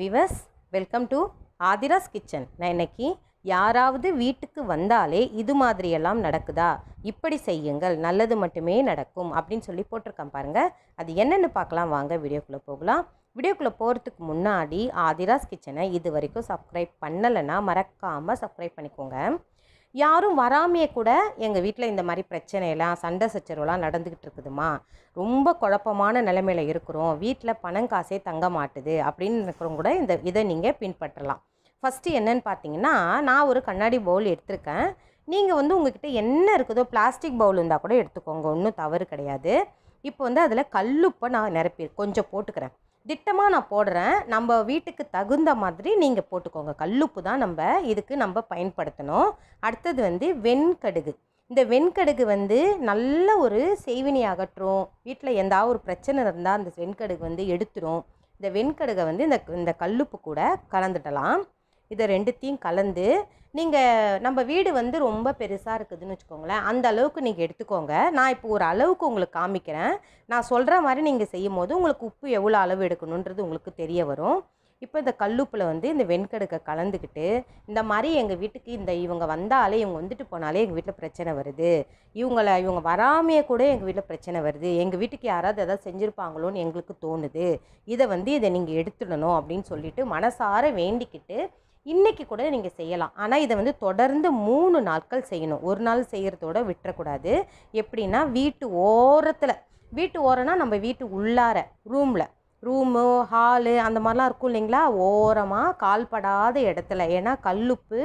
விவஸ் welcome to Aadhira's kitchen நான் இன்னைக்கு யாராவது வீட்டுக்கு வந்தாலே இது மாதிரியெல்லாம் நடக்குதா இப்படி செய்யுங்கள் நல்லது மட்டுமே நடக்கும் அப்படின்னு சொல்லி போட்டிருக்கேன் பாருங்கள் அது என்னென்னு பார்க்கலாம் வாங்க வீடியோக்குள்ளே போகலாம் வீடியோக்குள்ளே போகிறதுக்கு முன்னாடி ஆதிராஸ் கிச்சனை இது வரைக்கும் சப்ஸ்கிரைப் பண்ணலைன்னா மறக்காமல் சப்ஸ்கிரைப் பண்ணிக்கோங்க யாரும் வராமையே கூட எங்கள் வீட்டில் இந்த மாதிரி பிரச்சனையெல்லாம் சண்டை சச்சரவுலாம் நடந்துக்கிட்டு இருக்குதுமா ரொம்ப குழப்பமான நிலைமையில் இருக்கிறோம் வீட்டில் பணம் காசே தங்க மாட்டுது அப்படின்னு இருக்கிறவங்க கூட இந்த இதை நீங்கள் பின்பற்றலாம் ஃபஸ்ட்டு என்னன்னு பார்த்தீங்கன்னா நான் ஒரு கண்ணாடி பவுல் எடுத்திருக்கேன் நீங்கள் வந்து உங்ககிட்ட என்ன இருக்குதோ பிளாஸ்டிக் பவுல் இருந்தால் கூட எடுத்துக்கோங்க ஒன்றும் தவறு கிடையாது இப்போ வந்து அதில் கல்லுப்பை நான் நிரப்பி கொஞ்சம் போட்டுக்கிறேன் திட்டமாக நான் போடுறேன் நம்ம வீட்டுக்கு தகுந்த மாதிரி நீங்கள் போட்டுக்கோங்க கல்லுப்பு தான் நம்ம இதுக்கு நம்ம பயன்படுத்தணும் அடுத்தது வந்து வெண்கடுகு இந்த வெண்கடுகு வந்து நல்ல ஒரு செய்வினி அகற்றும் வீட்டில் எந்த ஒரு பிரச்சனை இருந்தால் அந்த வெண்கடுகு வந்து எடுத்துரும் இந்த வெண்கடுகை வந்து இந்த இந்த கல்லுப்பு கூட கலந்துடலாம் இதை ரெண்டுத்தையும் கலந்து நீங்கள் நம்ம வீடு வந்து ரொம்ப பெருசாக இருக்குதுன்னு வச்சுக்கோங்களேன் அந்த அளவுக்கு நீங்கள் எடுத்துக்கோங்க நான் இப்போ ஒரு அளவுக்கு உங்களுக்கு காமிக்கிறேன் நான் சொல்கிற மாதிரி நீங்கள் செய்யும் போது உங்களுக்கு உப்பு எவ்வளோ அளவு எடுக்கணுன்றது உங்களுக்கு தெரிய வரும் இப்போ இந்த கல்லுப்பில் வந்து இந்த வெண்கடுக்கை கலந்துக்கிட்டு இந்த மாதிரி எங்கள் வீட்டுக்கு இந்த இவங்க வந்தாலே இவங்க வந்துட்டு போனாலே எங்கள் வீட்டில் பிரச்சனை வருது இவங்களை இவங்க வராமையே கூட எங்கள் வீட்டில் பிரச்சனை வருது எங்கள் வீட்டுக்கு யாராவது எதாவது செஞ்சுருப்பாங்களோன்னு எங்களுக்கு தோணுது இதை வந்து இதை நீங்கள் எடுத்துடணும் அப்படின்னு சொல்லிட்டு மனசார வேண்டிக்கிட்டு இன்றைக்கி கூட நீங்கள் செய்யலாம் ஆனால் இதை வந்து தொடர்ந்து மூணு நாட்கள் செய்யணும் ஒரு நாள் செய்கிறதோட விட்டுறக்கூடாது எப்படின்னா வீட்டு ஓரத்தில் வீட்டு ஓரம்னா நம்ம வீட்டு உள்ளார ரூமில் ரூமு ஹாலு அந்த மாதிரிலாம் இருக்கும் இல்லைங்களா ஓரமாக கால்படாத இடத்துல ஏன்னா கல்லுப்பு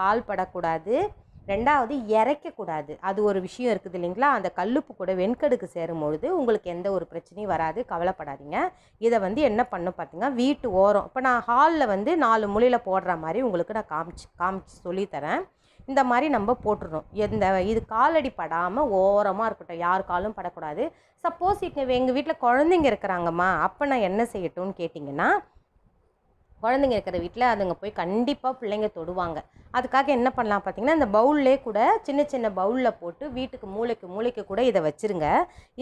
கால் படக்கூடாது ரெண்டாவது இறைக்கக்கூடாது அது ஒரு விஷயம் இருக்குது இல்லைங்களா அந்த கல்லுப்பு கூட வெண்கடுக்கு சேரும் பொழுது உங்களுக்கு எந்த ஒரு பிரச்சனையும் வராது கவலைப்படாதீங்க இதை வந்து என்ன பண்ண பார்த்தீங்கன்னா வீட்டு ஓரம் இப்போ நான் ஹாலில் வந்து நாலு மூலையில் போடுற மாதிரி உங்களுக்கு நான் காமிச்சு காமிச்சு சொல்லித்தரேன் இந்த மாதிரி நம்ம போட்டுடணும் எந்த இது காலடி படாமல் ஓரமாக இருக்கட்டும் யார் காலும் படக்கூடாது சப்போஸ் இங்கே எங்கள் வீட்டில் குழந்தைங்க இருக்கிறாங்கம்மா அப்போ நான் என்ன செய்யட்டும்னு கேட்டிங்கன்னா குழந்தைங்க இருக்கிற வீட்டில் அதுங்க போய் கண்டிப்பாக பிள்ளைங்க தொடுவாங்க அதுக்காக என்ன பண்ணலாம் பார்த்தீங்கன்னா இந்த பவுல்லே கூட சின்ன சின்ன பவுலில் போட்டு வீட்டுக்கு மூளைக்கு மூளைக்கு கூட இதை வச்சுருங்க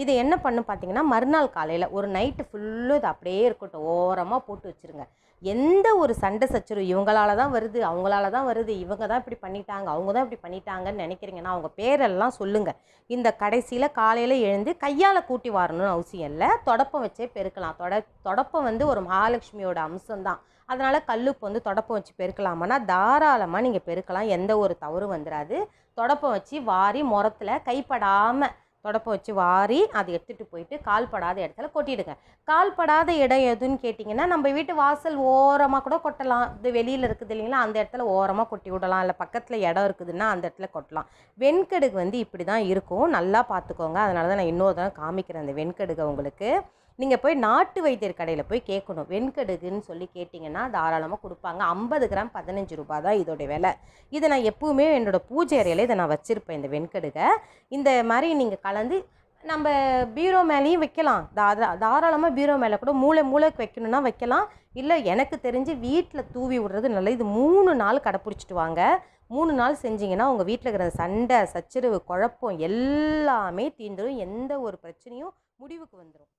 இது என்ன பண்ணும் பார்த்தீங்கன்னா மறுநாள் காலையில் ஒரு நைட்டு ஃபுல்லும் இது அப்படியே இருக்கட்டும் ஓரமாக போட்டு வச்சுருங்க எந்த ஒரு சண்டை சச்சரவு இவங்களால தான் வருது அவங்களால தான் வருது இவங்க தான் இப்படி பண்ணிட்டாங்க அவங்க தான் இப்படி பண்ணிட்டாங்கன்னு நினைக்கிறீங்கன்னா அவங்க பேரெல்லாம் சொல்லுங்கள் இந்த கடைசியில் காலையில் எழுந்து கையால் கூட்டி வரணும்னு அவசியம் இல்லை தொடப்பம் வச்சே பெருக்கலாம் தொட தொடப்பம் வந்து ஒரு மகாலட்சுமியோட அம்சம்தான் அதனால் கல்லுப்பு வந்து தொடப்பம் வச்சு பெருக்கலாமனா தாராளமாக நீங்கள் பெருக்கலாம் எந்த ஒரு தவறும் வந்துடாது தொடப்பம் வச்சு வாரி முரத்தில் கைப்படாமல் தொடப்பை வச்சு வாரி அதை எடுத்துகிட்டு போயிட்டு கால் படாத இடத்துல கொட்டிடுங்க கால்படாத இடம் எதுன்னு கேட்டிங்கன்னா நம்ம வீட்டு வாசல் ஓரமாக கூட கொட்டலாம் இது வெளியில் இருக்குது இல்லைங்களா அந்த இடத்துல ஓரமாக கொட்டி விடலாம் இல்லை பக்கத்தில் இடம் இருக்குதுன்னா அந்த இடத்துல கொட்டலாம் வெண்கடுகு வந்து இப்படி தான் இருக்கும் நல்லா பார்த்துக்கோங்க அதனால தான் நான் இன்னொரு தடவை காமிக்கிறேன் அந்த வெண்கடுகை உங்களுக்கு நீங்கள் போய் நாட்டு வைத்தியர் கடையில் போய் கேட்கணும் வெண்கடுகுன்னு சொல்லி கேட்டிங்கன்னா தாராளமாக கொடுப்பாங்க ஐம்பது கிராம் பதினஞ்சு ரூபா தான் இதோடைய விலை இதை நான் எப்போவுமே என்னோடய பூஜை அறையில் இதை நான் வச்சுருப்பேன் இந்த வெண்கடுகை இந்த மாதிரி நீங்கள் கலந்து நம்ம பீரோ மேலேயும் வைக்கலாம் தாரா தாராளமாக பீரோ மேலே கூட மூளை மூளைக்கு வைக்கணும்னா வைக்கலாம் இல்லை எனக்கு தெரிஞ்சு வீட்டில் தூவி விடுறது நல்லது இது மூணு நாள் கடைப்பிடிச்சிட்டு வாங்க மூணு நாள் செஞ்சிங்கன்னா உங்கள் வீட்டில் இருக்கிற சண்டை சச்சரவு குழப்பம் எல்லாமே தீந்துடும் எந்த ஒரு பிரச்சனையும் முடிவுக்கு வந்துடும்